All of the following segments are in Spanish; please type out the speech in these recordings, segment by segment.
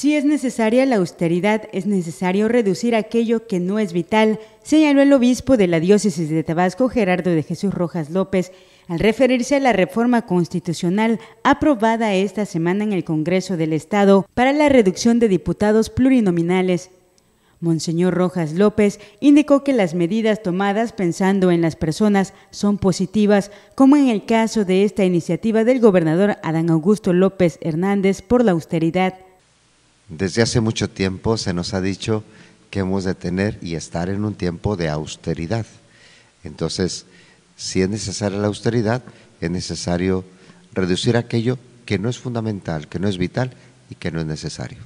Si es necesaria la austeridad, es necesario reducir aquello que no es vital, señaló el obispo de la diócesis de Tabasco, Gerardo de Jesús Rojas López, al referirse a la reforma constitucional aprobada esta semana en el Congreso del Estado para la reducción de diputados plurinominales. Monseñor Rojas López indicó que las medidas tomadas pensando en las personas son positivas, como en el caso de esta iniciativa del gobernador Adán Augusto López Hernández por la austeridad. Desde hace mucho tiempo se nos ha dicho que hemos de tener y estar en un tiempo de austeridad. Entonces, si es necesaria la austeridad, es necesario reducir aquello que no es fundamental, que no es vital y que no es necesario.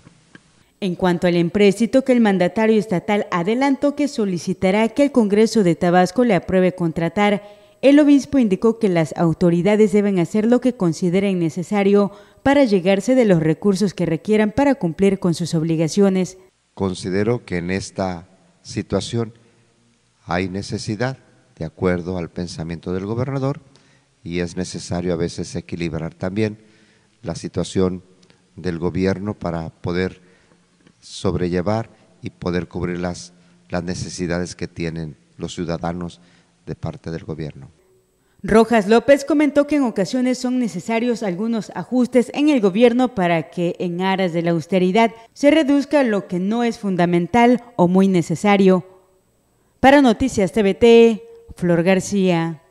En cuanto al empréstito que el mandatario estatal adelantó que solicitará que el Congreso de Tabasco le apruebe contratar el obispo indicó que las autoridades deben hacer lo que consideren necesario para llegarse de los recursos que requieran para cumplir con sus obligaciones. Considero que en esta situación hay necesidad, de acuerdo al pensamiento del gobernador, y es necesario a veces equilibrar también la situación del gobierno para poder sobrellevar y poder cubrir las, las necesidades que tienen los ciudadanos de parte del gobierno. Rojas López comentó que en ocasiones son necesarios algunos ajustes en el gobierno para que en aras de la austeridad se reduzca lo que no es fundamental o muy necesario. Para Noticias TVT, Flor García.